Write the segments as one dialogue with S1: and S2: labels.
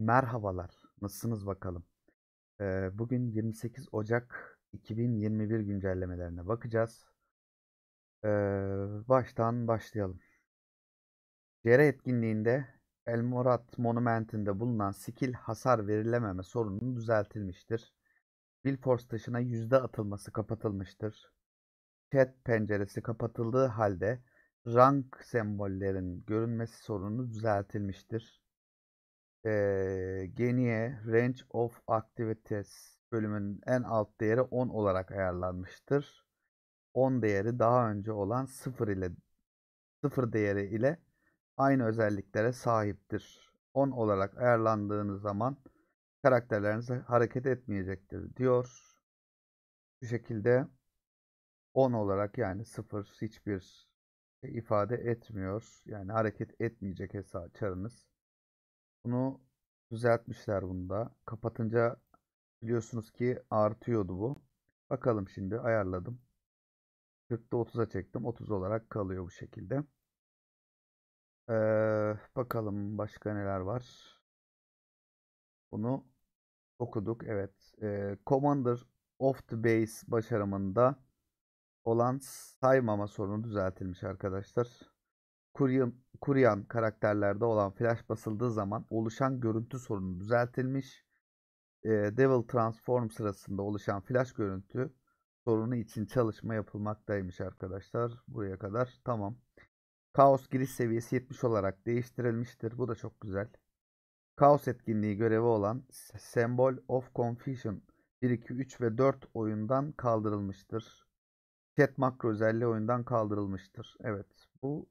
S1: Merhabalar, nasılsınız bakalım? bugün 28 Ocak 2021 güncellemelerine bakacağız. baştan başlayalım. Cere etkinliğinde El Morat Monument'inde bulunan skill hasar verilememe sorunu düzeltilmiştir. Billforce taşına yüzde atılması kapatılmıştır. Chat penceresi kapatıldığı halde rank sembollerin görünmesi sorunu düzeltilmiştir e, Genie Range of Activities bölümünün en alt değeri 10 olarak ayarlanmıştır. 10 değeri daha önce olan 0 ile 0 değeri ile aynı özelliklere sahiptir. 10 olarak ayarlandığınız zaman karakterleriniz hareket etmeyecektir diyor. Bu şekilde 10 olarak yani 0 hiçbir şey ifade etmiyor. Yani hareket etmeyecek hesap çarınız. Bunu düzeltmişler bunda. Kapatınca biliyorsunuz ki artıyordu bu. Bakalım şimdi ayarladım. 40'ta 30'a çektim. 30 olarak kalıyor bu şekilde. Ee, bakalım başka neler var. Bunu okuduk. Evet. Ee, Commander of the Base başarımında olan saymama sorunu düzeltilmiş arkadaşlar. Kuryam, kuruyan karakterlerde olan flash basıldığı zaman oluşan görüntü sorunu düzeltilmiş. E, Devil Transform sırasında oluşan flash görüntü sorunu için çalışma yapılmaktaymış arkadaşlar. Buraya kadar tamam. Kaos giriş seviyesi 70 olarak değiştirilmiştir. Bu da çok güzel. Kaos etkinliği görevi olan Symbol of Confusion 1, 2, 3 ve 4 oyundan kaldırılmıştır. Chat makro özelliği oyundan kaldırılmıştır. Evet bu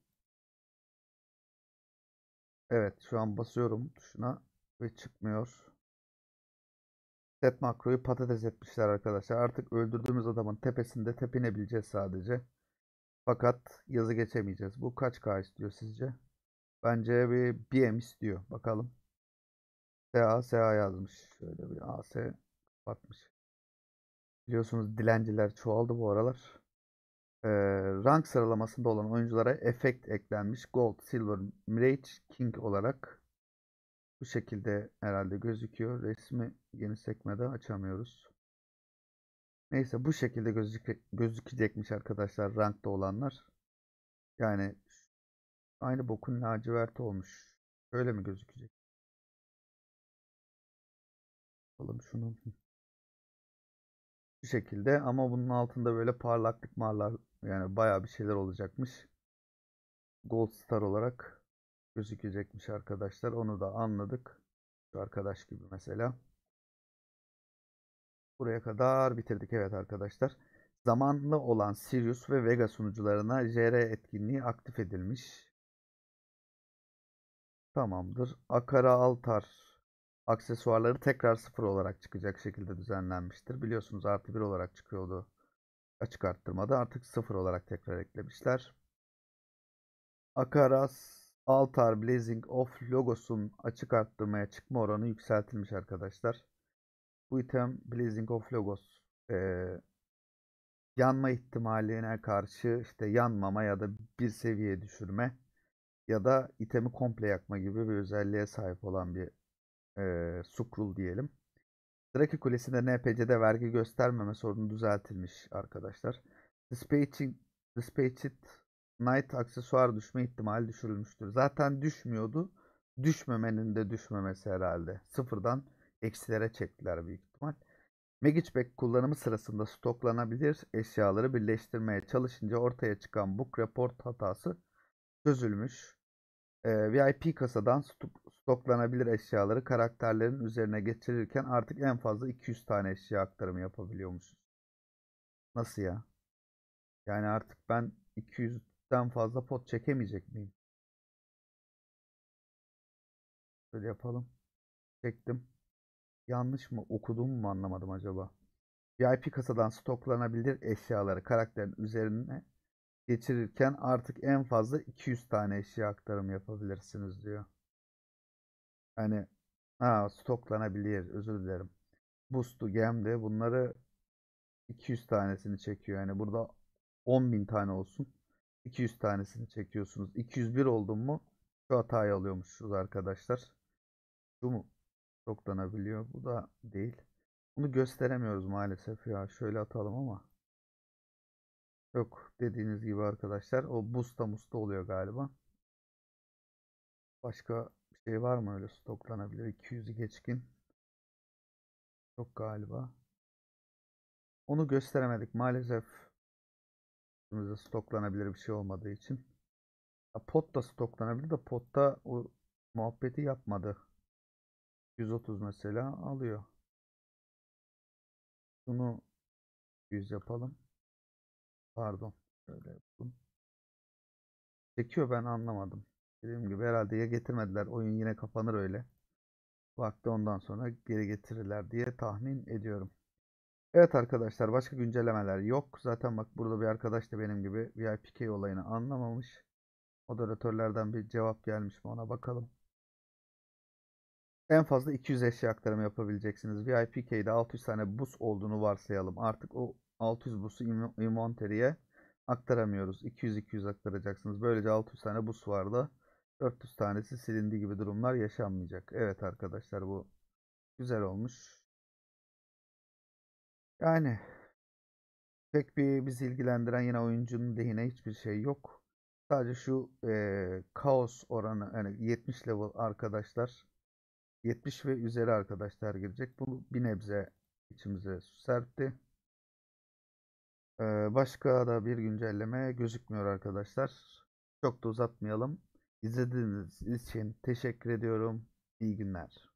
S1: Evet şu an basıyorum tuşuna ve çıkmıyor. Set makroyu patates etmişler arkadaşlar. Artık öldürdüğümüz adamın tepesinde tepinebileceğiz sadece. Fakat yazı geçemeyeceğiz. Bu kaç K istiyor sizce? Bence bir BM istiyor. Bakalım. SA, SA yazmış. Şöyle bir AS kapatmış. Biliyorsunuz dilenciler çoğaldı bu aralar e, rank sıralamasında olan oyunculara efekt eklenmiş. Gold, Silver, Mage, King olarak bu şekilde herhalde gözüküyor. Resmi yeni sekmede açamıyoruz. Neyse bu şekilde gözüke, gözükecekmiş arkadaşlar rankta olanlar. Yani aynı bokun laciverti olmuş. Öyle mi gözükecek? Bakalım şunu bu şekilde ama bunun altında böyle parlaklık marlar yani baya bir şeyler olacakmış. Gold Star olarak gözükecekmiş arkadaşlar. Onu da anladık. Şu arkadaş gibi mesela. Buraya kadar bitirdik evet arkadaşlar. Zamanlı olan Sirius ve Vega sunucularına JR etkinliği aktif edilmiş. Tamamdır. Akara Altar aksesuarları tekrar sıfır olarak çıkacak şekilde düzenlenmiştir. Biliyorsunuz artı bir olarak çıkıyordu açık arttırmada. Artık sıfır olarak tekrar eklemişler. Akaras Altar Blazing of logosun açık arttırmaya çıkma oranı yükseltilmiş arkadaşlar. Bu item Blazing of logos e, yanma ihtimaline karşı işte yanmama ya da bir seviye düşürme ya da itemi komple yakma gibi bir özelliğe sahip olan bir e, Sukrul diyelim. Draki Kulesi'nde NPC'de vergi göstermeme sorunu düzeltilmiş arkadaşlar. Dispatching, Dispatched Knight aksesuar düşme ihtimali düşürülmüştür. Zaten düşmüyordu. Düşmemenin de düşmemesi herhalde. Sıfırdan eksilere çektiler büyük ihtimal. Magic Bag kullanımı sırasında stoklanabilir eşyaları birleştirmeye çalışınca ortaya çıkan Book Report hatası çözülmüş e, VIP kasadan stok, stoklanabilir eşyaları karakterlerin üzerine geçirirken artık en fazla 200 tane eşya aktarımı yapabiliyormuşuz. Nasıl ya? Yani artık ben 200'den fazla pot çekemeyecek miyim? Böyle yapalım. Çektim. Yanlış mı okudum mu anlamadım acaba. VIP kasadan stoklanabilir eşyaları karakterin üzerine geçirirken artık en fazla 200 tane eşya aktarım yapabilirsiniz diyor. Hani ha, stoklanabilir özür dilerim. Boost'u Gem'de bunları 200 tanesini çekiyor. Yani burada 10.000 tane olsun. 200 tanesini çekiyorsunuz. 201 oldum mu şu hatayı alıyormuşuz arkadaşlar. Bu mu? Stoklanabiliyor. Bu da değil. Bunu gösteremiyoruz maalesef ya. Şöyle atalım ama. Yok dediğiniz gibi arkadaşlar. O busta musta oluyor galiba. Başka bir şey var mı öyle stoklanabilir? 200'ü geçkin. Yok galiba. Onu gösteremedik maalesef. Üstümüzde stoklanabilir bir şey olmadığı için. Ya pot da stoklanabilir de potta o muhabbeti yapmadı. 130 mesela alıyor. Bunu 100 yapalım. Pardon. Şöyle yapalım. Çekiyor ben anlamadım. Dediğim gibi herhalde ya getirmediler. Oyun yine kapanır öyle. Vakti ondan sonra geri getirirler diye tahmin ediyorum. Evet arkadaşlar başka güncellemeler yok. Zaten bak burada bir arkadaş da benim gibi VIPK olayını anlamamış. Moderatörlerden bir cevap gelmiş mi ona bakalım. En fazla 200 eşya aktarımı yapabileceksiniz. VIPK'de 600 tane bus olduğunu varsayalım. Artık o 600 busu inventery'e aktaramıyoruz. 200-200 aktaracaksınız. Böylece 600 tane bus vardı. 400 tanesi silindi gibi durumlar yaşanmayacak. Evet arkadaşlar bu güzel olmuş. Yani pek bir bizi ilgilendiren yine oyuncunun lehine hiçbir şey yok. Sadece şu e, kaos oranı yani 70 level arkadaşlar 70 ve üzeri arkadaşlar girecek. Bu bir nebze içimize serpti. Başka da bir güncelleme gözükmüyor arkadaşlar. Çok da uzatmayalım. İzlediğiniz için teşekkür ediyorum. İyi günler.